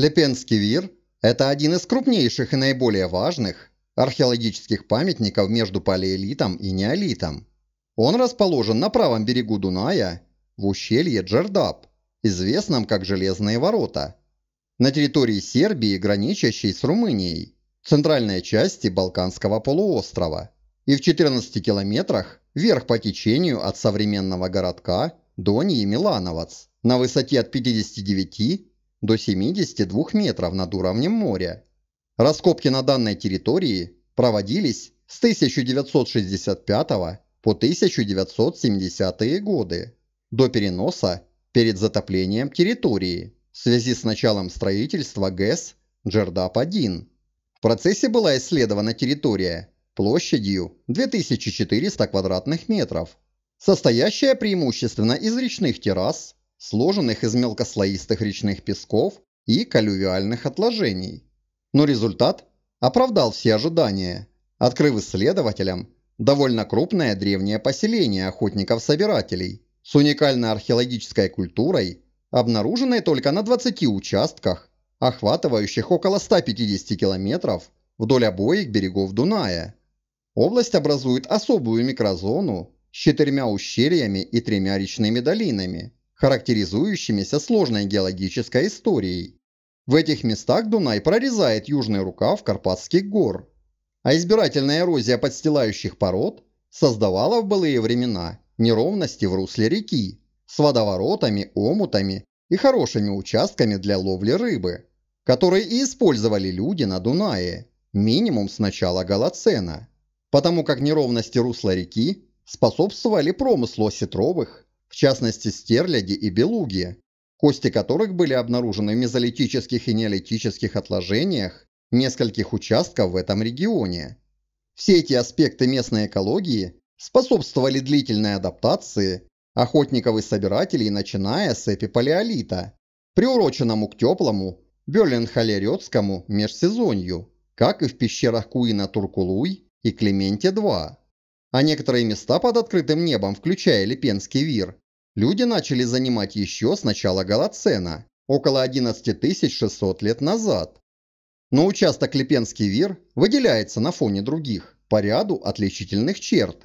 Лепенский Вир – это один из крупнейших и наиболее важных археологических памятников между палеолитом и неолитом. Он расположен на правом берегу Дуная, в ущелье Джердаб, известном как Железные ворота, на территории Сербии, граничащей с Румынией, центральной части Балканского полуострова, и в 14 километрах вверх по течению от современного городка Дони и Милановац, на высоте от 59 до 72 метров над уровнем моря. Раскопки на данной территории проводились с 1965 по 1970 годы, до переноса перед затоплением территории в связи с началом строительства ГЭС Джердап-1. В процессе была исследована территория площадью 2400 квадратных метров, состоящая преимущественно из речных террас, сложенных из мелкослоистых речных песков и коллювиальных отложений. Но результат оправдал все ожидания, открыв исследователям довольно крупное древнее поселение охотников-собирателей с уникальной археологической культурой, обнаруженной только на 20 участках, охватывающих около 150 километров вдоль обоих берегов Дуная. Область образует особую микрозону с четырьмя ущельями и тремя речными долинами, характеризующимися сложной геологической историей. В этих местах Дунай прорезает южный рукав Карпатских гор, а избирательная эрозия подстилающих пород создавала в былые времена неровности в русле реки с водоворотами, омутами и хорошими участками для ловли рыбы, которые и использовали люди на Дунае, минимум с начала Голоцена, потому как неровности русла реки способствовали промыслу осетровых в частности стерляди и белуги, кости которых были обнаружены в мезолитических и неолитических отложениях нескольких участков в этом регионе. Все эти аспекты местной экологии способствовали длительной адаптации охотников и собирателей, начиная с эпипалеолита, приуроченному к теплому Берлин-Халерёцкому межсезонью, как и в пещерах Куина-Туркулуй и Клементе-2, а некоторые места под открытым небом, включая Липенский вир, люди начали занимать еще с начала Голоцена, около 11600 лет назад. Но участок Липенский Вир выделяется на фоне других по ряду отличительных черт.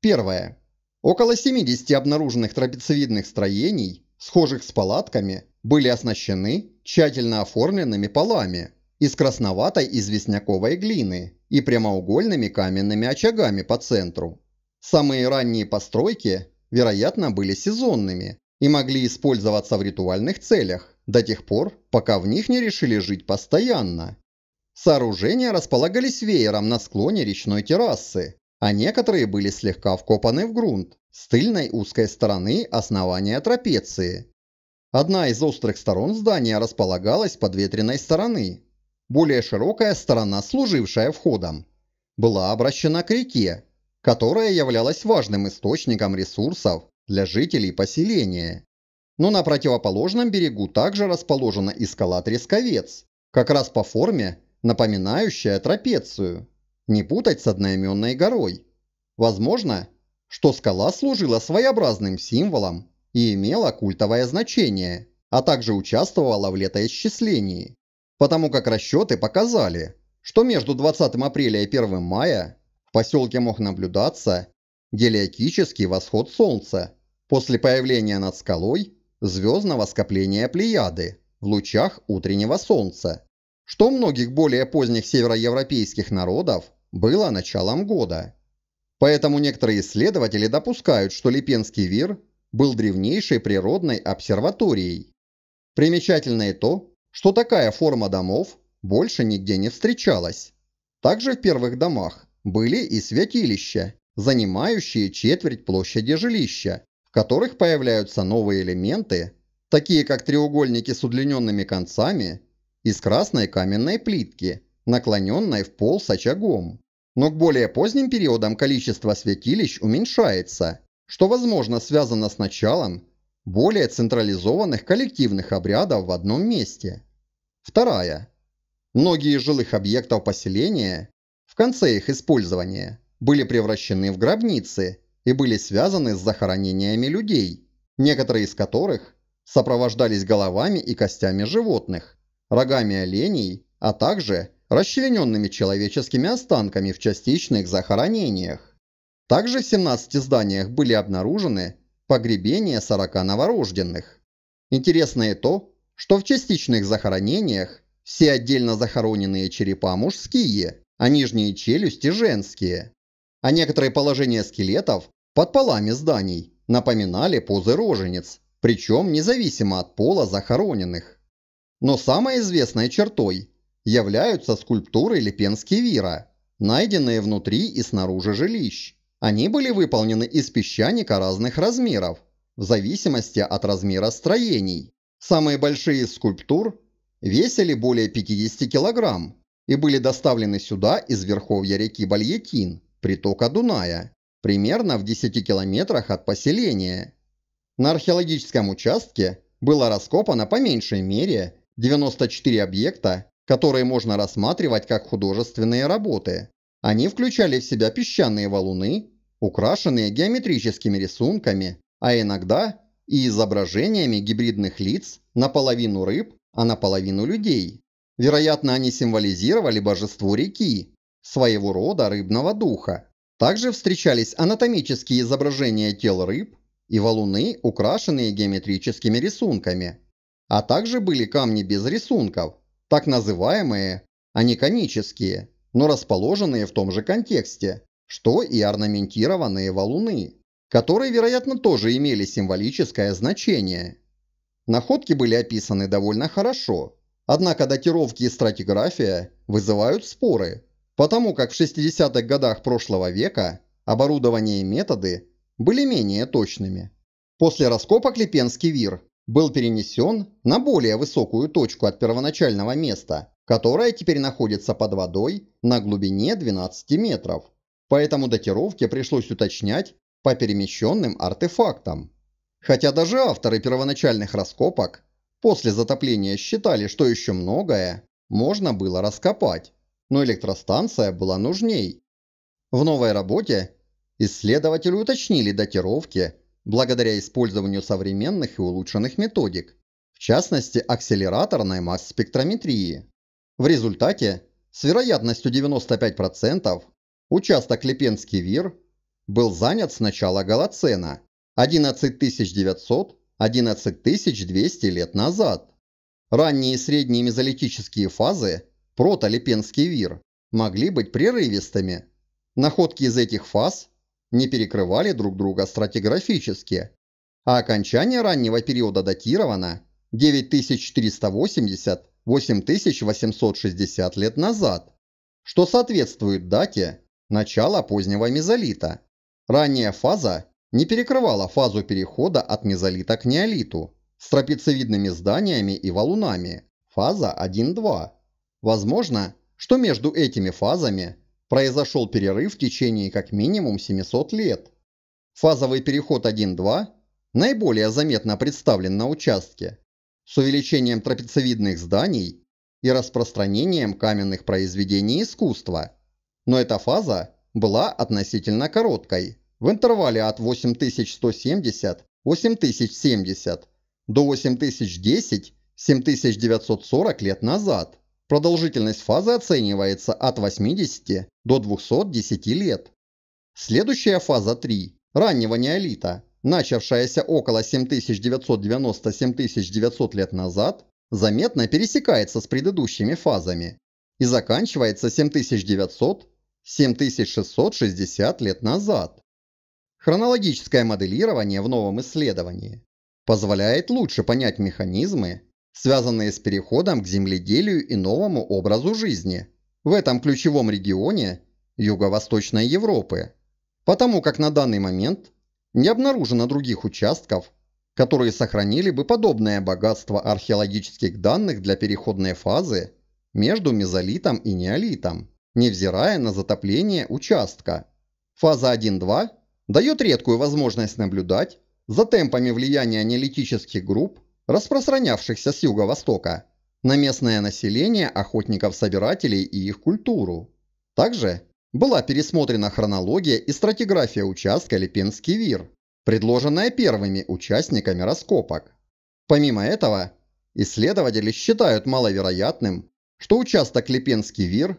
Первое. Около 70 обнаруженных трапециевидных строений, схожих с палатками, были оснащены тщательно оформленными полами из красноватой известняковой глины и прямоугольными каменными очагами по центру. Самые ранние постройки вероятно, были сезонными и могли использоваться в ритуальных целях до тех пор, пока в них не решили жить постоянно. Сооружения располагались веером на склоне речной террасы, а некоторые были слегка вкопаны в грунт с тыльной узкой стороны основания трапеции. Одна из острых сторон здания располагалась под ветреной стороны. Более широкая сторона, служившая входом, была обращена к реке, которая являлась важным источником ресурсов для жителей поселения. Но на противоположном берегу также расположена и скала Тресковец, как раз по форме, напоминающая трапецию. Не путать с одноименной горой. Возможно, что скала служила своеобразным символом и имела культовое значение, а также участвовала в летоисчислении, потому как расчеты показали, что между 20 апреля и 1 мая в поселке мог наблюдаться гелиотический восход солнца после появления над скалой звездного скопления Плеяды в лучах утреннего солнца, что многих более поздних североевропейских народов было началом года. Поэтому некоторые исследователи допускают, что Липенский вир был древнейшей природной обсерваторией. Примечательно и то, что такая форма домов больше нигде не встречалась. Также в первых домах были и святилища, занимающие четверть площади жилища, в которых появляются новые элементы, такие как треугольники с удлиненными концами, из красной каменной плитки, наклоненной в пол с очагом. Но к более поздним периодам количество святилищ уменьшается, что, возможно, связано с началом более централизованных коллективных обрядов в одном месте. Вторая. Многие жилых объектов поселения конце их использования были превращены в гробницы и были связаны с захоронениями людей, некоторые из которых сопровождались головами и костями животных, рогами оленей, а также расчлененными человеческими останками в частичных захоронениях. Также в 17 зданиях были обнаружены погребения 40 новорожденных. Интересно и то, что в частичных захоронениях все отдельно захороненные черепа мужские, а нижние челюсти женские. А некоторые положения скелетов под полами зданий напоминали позы рожениц, причем независимо от пола захороненных. Но самой известной чертой являются скульптуры вира, найденные внутри и снаружи жилищ. Они были выполнены из песчаника разных размеров, в зависимости от размера строений. Самые большие из скульптур весили более 50 килограмм, и были доставлены сюда из верховья реки Бальетин, притока Дуная, примерно в 10 километрах от поселения. На археологическом участке было раскопано по меньшей мере 94 объекта, которые можно рассматривать как художественные работы. Они включали в себя песчаные валуны, украшенные геометрическими рисунками, а иногда и изображениями гибридных лиц, наполовину рыб, а наполовину людей. Вероятно, они символизировали божество реки, своего рода рыбного духа. Также встречались анатомические изображения тел рыб и валуны, украшенные геометрическими рисунками. А также были камни без рисунков, так называемые, а не конические, но расположенные в том же контексте, что и орнаментированные валуны, которые, вероятно, тоже имели символическое значение. Находки были описаны довольно хорошо – Однако датировки и стратиграфия вызывают споры, потому как в 60-х годах прошлого века оборудование и методы были менее точными. После раскопок Липенский вир был перенесен на более высокую точку от первоначального места, которая теперь находится под водой на глубине 12 метров. Поэтому датировки пришлось уточнять по перемещенным артефактам. Хотя даже авторы первоначальных раскопок После затопления считали, что еще многое можно было раскопать, но электростанция была нужней. В новой работе исследователи уточнили датировки благодаря использованию современных и улучшенных методик, в частности акселераторной масс-спектрометрии. В результате, с вероятностью 95%, участок Лепенский Вир был занят с начала Голоцена – 11900 11 200 лет назад. Ранние и средние мезолитические фазы, Протолепенский вир, могли быть прерывистыми. Находки из этих фаз не перекрывали друг друга стратиграфически, а окончание раннего периода датировано 9480-8860 лет назад, что соответствует дате начала позднего мезолита. Ранняя фаза не перекрывала фазу перехода от мезолита к неолиту с трапециевидными зданиями и валунами, фаза 1-2. Возможно, что между этими фазами произошел перерыв в течение как минимум 700 лет. Фазовый переход 1-2 наиболее заметно представлен на участке с увеличением трапециевидных зданий и распространением каменных произведений искусства. Но эта фаза была относительно короткой – в интервале от 8170 8070 до 8010 7940 лет назад. Продолжительность фазы оценивается от 80 до 210 лет. Следующая фаза 3 – раннего неолита, начавшаяся около 7990-7900 лет назад, заметно пересекается с предыдущими фазами и заканчивается 7900-7660 лет назад. Хронологическое моделирование в новом исследовании позволяет лучше понять механизмы, связанные с переходом к земледелию и новому образу жизни в этом ключевом регионе Юго-Восточной Европы, потому как на данный момент не обнаружено других участков, которые сохранили бы подобное богатство археологических данных для переходной фазы между мезолитом и неолитом, невзирая на затопление участка. Фаза 1-2 дает редкую возможность наблюдать за темпами влияния аналитических групп, распространявшихся с юго-востока, на местное население охотников-собирателей и их культуру. Также была пересмотрена хронология и стратиграфия участка Липенский Вир, предложенная первыми участниками раскопок. Помимо этого, исследователи считают маловероятным, что участок Липенский Вир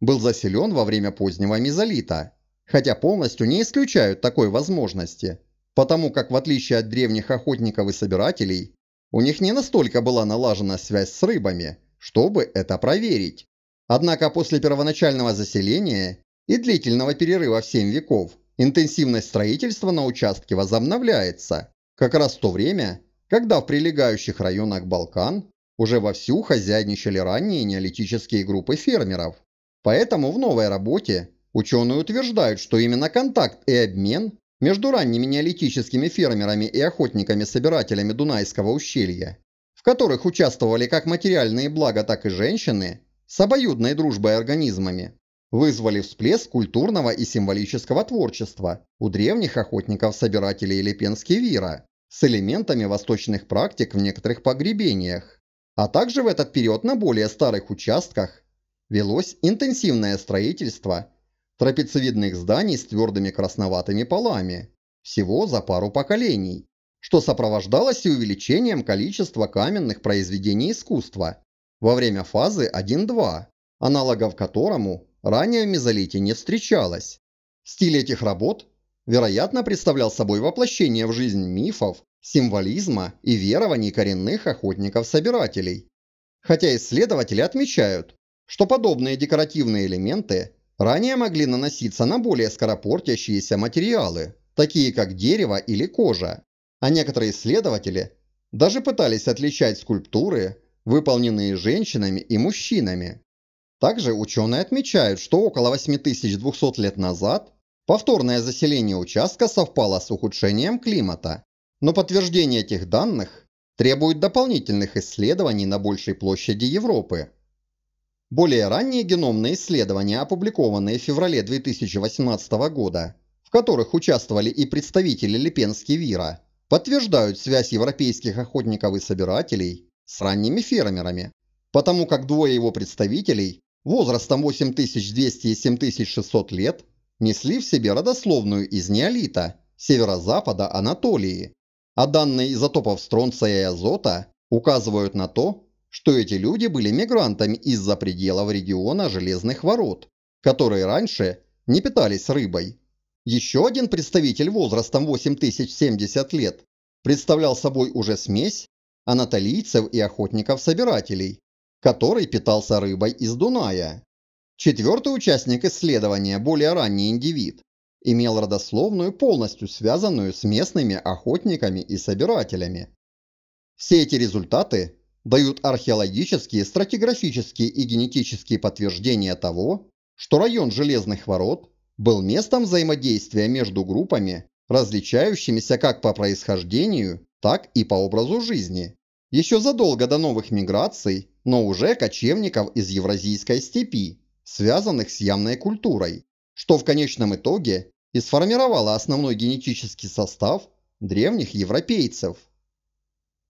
был заселен во время позднего мезолита – хотя полностью не исключают такой возможности, потому как в отличие от древних охотников и собирателей, у них не настолько была налажена связь с рыбами, чтобы это проверить. Однако после первоначального заселения и длительного перерыва в 7 веков интенсивность строительства на участке возобновляется, как раз в то время, когда в прилегающих районах Балкан уже вовсю хозяйничали ранние неолитические группы фермеров. Поэтому в новой работе Ученые утверждают, что именно контакт и обмен между ранними неолитическими фермерами и охотниками-собирателями Дунайского ущелья, в которых участвовали как материальные блага, так и женщины, с обоюдной дружбой организмами, вызвали всплеск культурного и символического творчества у древних охотников-собирателей Лепенски-Вира с элементами восточных практик в некоторых погребениях, а также в этот период на более старых участках велось интенсивное строительство – трапециевидных зданий с твердыми красноватыми полами, всего за пару поколений, что сопровождалось и увеличением количества каменных произведений искусства во время фазы 1-2, аналогов которому ранее в мезолите не встречалось. Стиль этих работ, вероятно, представлял собой воплощение в жизнь мифов, символизма и верований коренных охотников-собирателей. Хотя исследователи отмечают, что подобные декоративные элементы Ранее могли наноситься на более скоропортящиеся материалы, такие как дерево или кожа, а некоторые исследователи даже пытались отличать скульптуры, выполненные женщинами и мужчинами. Также ученые отмечают, что около 8200 лет назад повторное заселение участка совпало с ухудшением климата, но подтверждение этих данных требует дополнительных исследований на большей площади Европы. Более ранние геномные исследования, опубликованные в феврале 2018 года, в которых участвовали и представители Липенски-Вира, подтверждают связь европейских охотников и собирателей с ранними фермерами, потому как двое его представителей возрастом 8200 и 7600 лет несли в себе родословную из неолита, северо-запада Анатолии, а данные изотопов стронция и азота указывают на то, что эти люди были мигрантами из-за пределов региона Железных Ворот, которые раньше не питались рыбой. Еще один представитель возрастом 8070 лет представлял собой уже смесь анатолийцев и охотников-собирателей, который питался рыбой из Дуная. Четвертый участник исследования, более ранний индивид, имел родословную, полностью связанную с местными охотниками и собирателями. Все эти результаты дают археологические, стратиграфические и генетические подтверждения того, что район Железных Ворот был местом взаимодействия между группами, различающимися как по происхождению, так и по образу жизни, еще задолго до новых миграций, но уже кочевников из Евразийской степи, связанных с ямной культурой, что в конечном итоге и сформировало основной генетический состав древних европейцев.